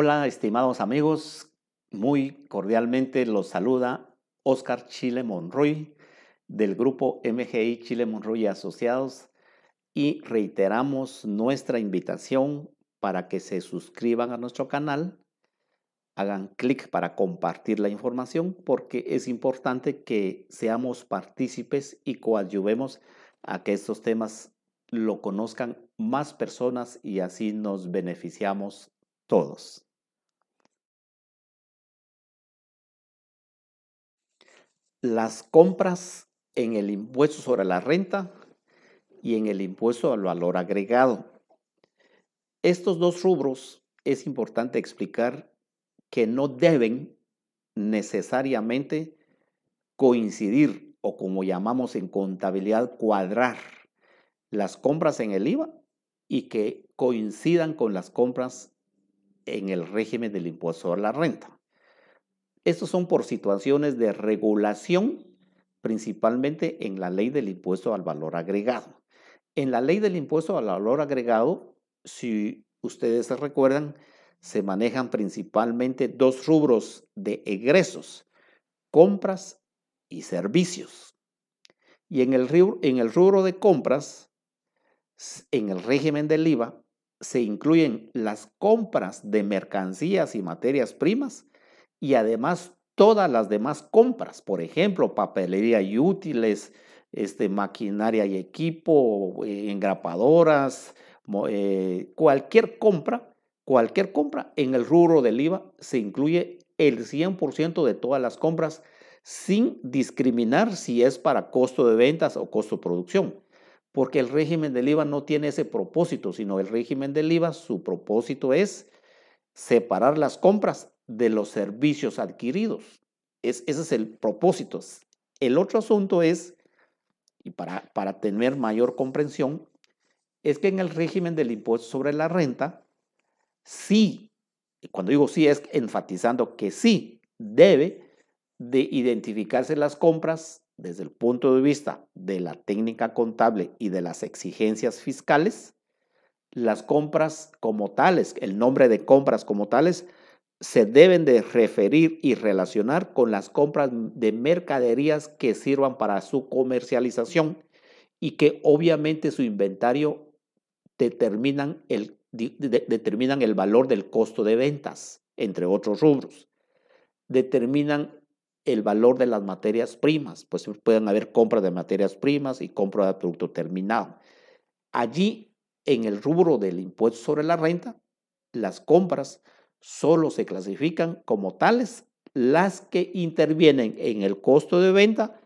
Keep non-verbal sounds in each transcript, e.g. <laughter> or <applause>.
Hola, estimados amigos, muy cordialmente los saluda Oscar Chile Monroy del grupo MGI Chile Monroy Asociados y reiteramos nuestra invitación para que se suscriban a nuestro canal, hagan clic para compartir la información porque es importante que seamos partícipes y coadyuvemos a que estos temas lo conozcan más personas y así nos beneficiamos todos. las compras en el impuesto sobre la renta y en el impuesto al valor agregado. Estos dos rubros es importante explicar que no deben necesariamente coincidir o como llamamos en contabilidad cuadrar las compras en el IVA y que coincidan con las compras en el régimen del impuesto sobre la renta. Estos son por situaciones de regulación, principalmente en la ley del impuesto al valor agregado. En la ley del impuesto al valor agregado, si ustedes se recuerdan, se manejan principalmente dos rubros de egresos, compras y servicios. Y en el, rubro de compras, en el régimen del IVA, se incluyen las compras de mercancías y materias primas y además todas las demás compras, por ejemplo, papelería y útiles, este, maquinaria y equipo, eh, engrapadoras, eh, cualquier compra, cualquier compra en el rubro del IVA se incluye el 100% de todas las compras sin discriminar si es para costo de ventas o costo de producción, porque el régimen del IVA no tiene ese propósito, sino el régimen del IVA, su propósito es separar las compras de los servicios adquiridos. Es, ese es el propósito. El otro asunto es, y para, para tener mayor comprensión, es que en el régimen del impuesto sobre la renta, sí, y cuando digo sí es enfatizando que sí debe de identificarse las compras desde el punto de vista de la técnica contable y de las exigencias fiscales, las compras como tales, el nombre de compras como tales, se deben de referir y relacionar con las compras de mercaderías que sirvan para su comercialización y que obviamente su inventario determinan el, determinan el valor del costo de ventas, entre otros rubros. Determinan el valor de las materias primas, pues pueden haber compras de materias primas y compras de producto terminado. Allí, en el rubro del impuesto sobre la renta, las compras Solo se clasifican como tales las que intervienen en el costo de venta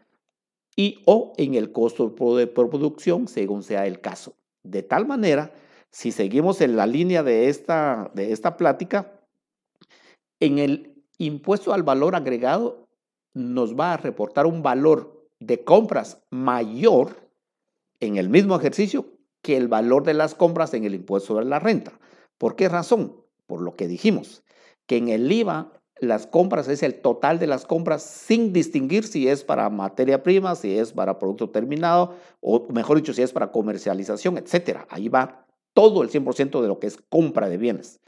y o en el costo de producción, según sea el caso. De tal manera, si seguimos en la línea de esta, de esta plática, en el impuesto al valor agregado nos va a reportar un valor de compras mayor en el mismo ejercicio que el valor de las compras en el impuesto de la renta. ¿Por qué razón? por lo que dijimos, que en el IVA las compras es el total de las compras sin distinguir si es para materia prima, si es para producto terminado, o mejor dicho, si es para comercialización, etc. Ahí va todo el 100% de lo que es compra de bienes.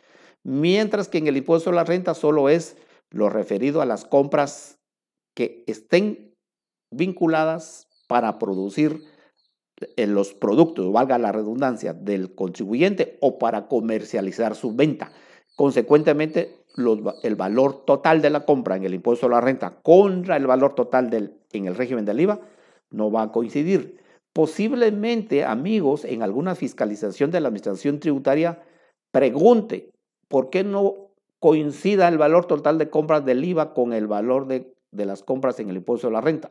Mientras que en el impuesto a la renta solo es lo referido a las compras que estén vinculadas para producir eh, los productos, valga la redundancia, del contribuyente o para comercializar su venta. Consecuentemente, el valor total de la compra en el impuesto a la renta contra el valor total del, en el régimen del IVA no va a coincidir. Posiblemente, amigos, en alguna fiscalización de la Administración Tributaria pregunte por qué no coincida el valor total de compras del IVA con el valor de, las compras en el impuesto a la renta.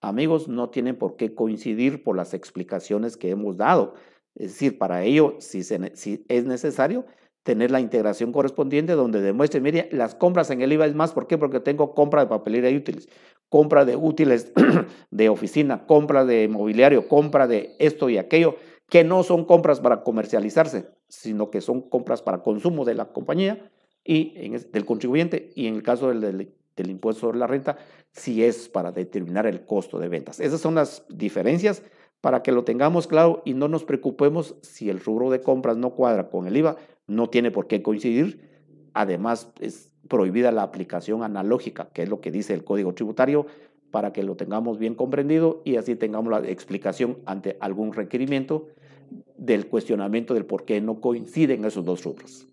Amigos, no tienen por qué coincidir por las explicaciones que hemos dado. Es decir, para ello, si es necesario, tener la integración correspondiente donde demuestre, mire, las compras en el IVA es más, ¿por qué? Porque tengo compra de papelera y útiles, compra de útiles <clears throat> de oficina, compra de mobiliario, compra de esto y aquello, que no son compras para comercializarse, sino que son compras para consumo de la compañía y en, del contribuyente y en el caso del, del impuesto sobre la renta, si es para determinar el costo de ventas. Esas son las diferencias para que lo tengamos claro y no nos preocupemos si el rubro de compras no cuadra con el IVA, no tiene por qué coincidir. Además, es prohibida la aplicación analógica, que es lo que dice el Código Tributario, para que lo tengamos bien comprendido y así tengamos la explicación ante algún requerimiento del cuestionamiento del por qué no coinciden esos dos rubros.